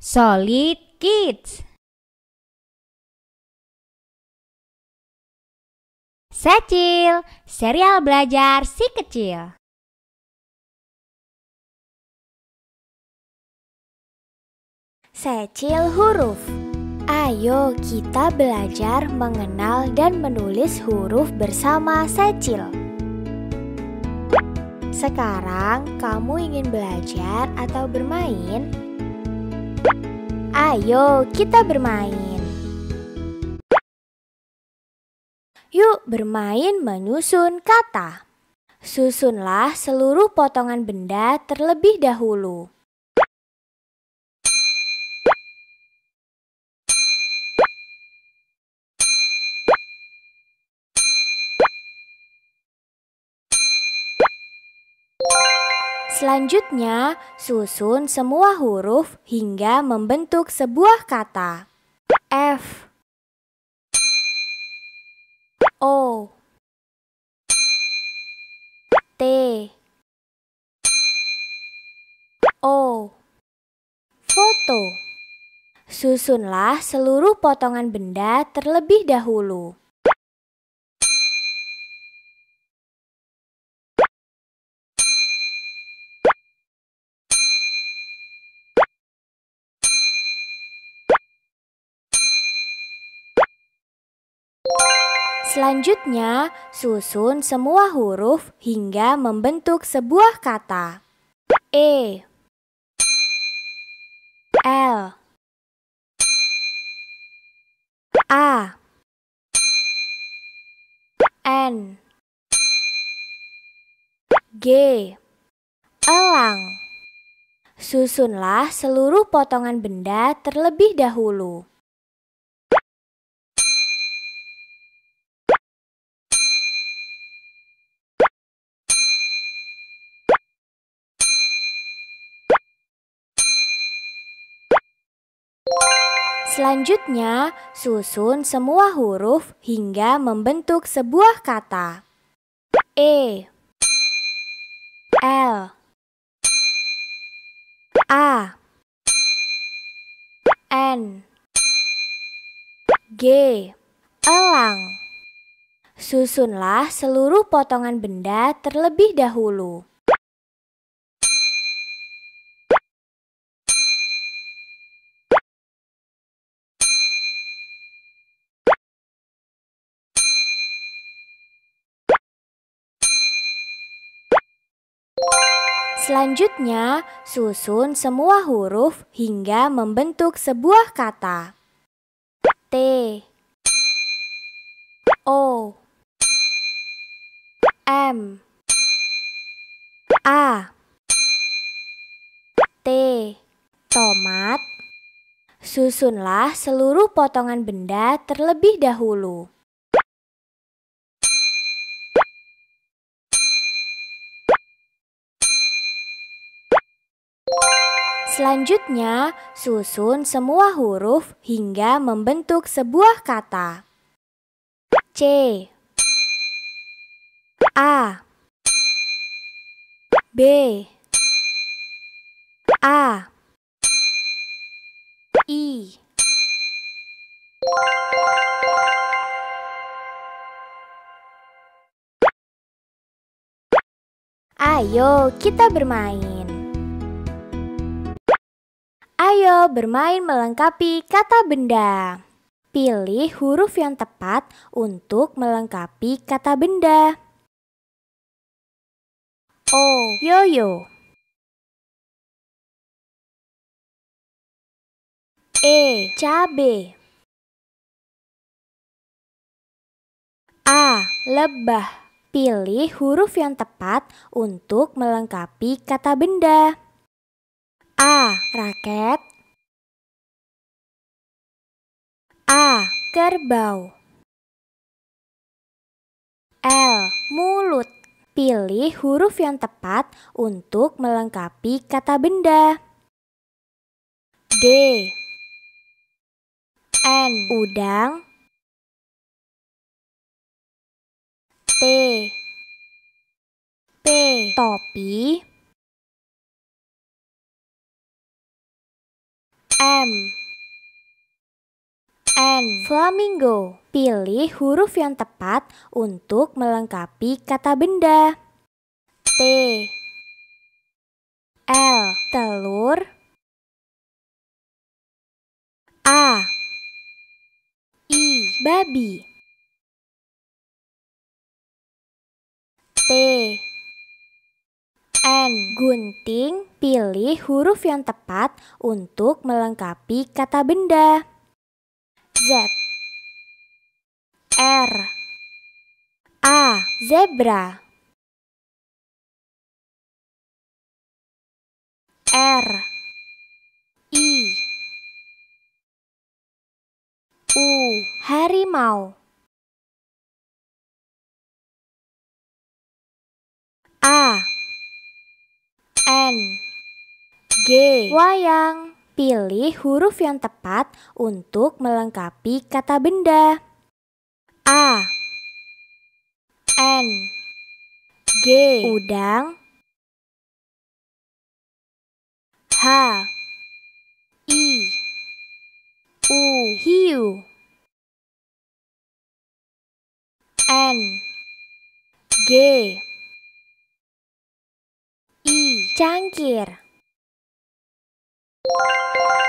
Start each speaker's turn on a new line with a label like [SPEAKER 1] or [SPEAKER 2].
[SPEAKER 1] Solid Kids. Secil, serial belajar si kecil. Secil huruf. Ayo
[SPEAKER 2] kita belajar mengenal dan menulis huruf bersama Secil. Sekarang kamu ingin belajar atau bermain? Ayo kita bermain. Yuk bermain menyusun kata. Susunlah seluruh potongan benda terlebih dahulu.
[SPEAKER 1] Selanjutnya,
[SPEAKER 2] susun semua huruf hingga membentuk sebuah kata.
[SPEAKER 1] F O T
[SPEAKER 2] O Foto Susunlah seluruh
[SPEAKER 1] potongan benda terlebih dahulu. Selanjutnya, susun
[SPEAKER 2] semua huruf hingga membentuk sebuah kata. E
[SPEAKER 1] L A N
[SPEAKER 2] G Elang Susunlah seluruh potongan benda terlebih dahulu.
[SPEAKER 1] Selanjutnya,
[SPEAKER 2] susun semua huruf hingga membentuk sebuah kata. E L A N G Elang Susunlah seluruh potongan benda terlebih dahulu.
[SPEAKER 1] Selanjutnya,
[SPEAKER 2] susun semua huruf hingga membentuk sebuah kata. T O M A T Tomat Susunlah seluruh potongan benda terlebih dahulu. Selanjutnya, susun semua huruf hingga membentuk sebuah kata. C A B A I Ayo kita bermain. Ayo bermain melengkapi kata benda. Pilih huruf yang tepat untuk melengkapi kata benda.
[SPEAKER 1] O, oh, yoyo. E, cabe. A, lebah.
[SPEAKER 2] Pilih huruf yang tepat untuk melengkapi kata benda.
[SPEAKER 1] A. Raket Kerbau L.
[SPEAKER 2] Mulut Pilih huruf yang tepat untuk melengkapi kata benda.
[SPEAKER 1] D. N. Udang T. P. Topi M
[SPEAKER 2] N. Flamingo. Pilih huruf yang tepat untuk melengkapi
[SPEAKER 1] kata benda. T. L. Telur. A. I. Babi. T. N. Gunting, pilih
[SPEAKER 2] huruf yang tepat untuk melengkapi kata benda. Z
[SPEAKER 1] R A zebra R I U harimau A N
[SPEAKER 2] G wayang Pilih huruf yang tepat untuk melengkapi
[SPEAKER 1] kata benda. A N G Udang H I U Hiu N G I Cangkir Thank you.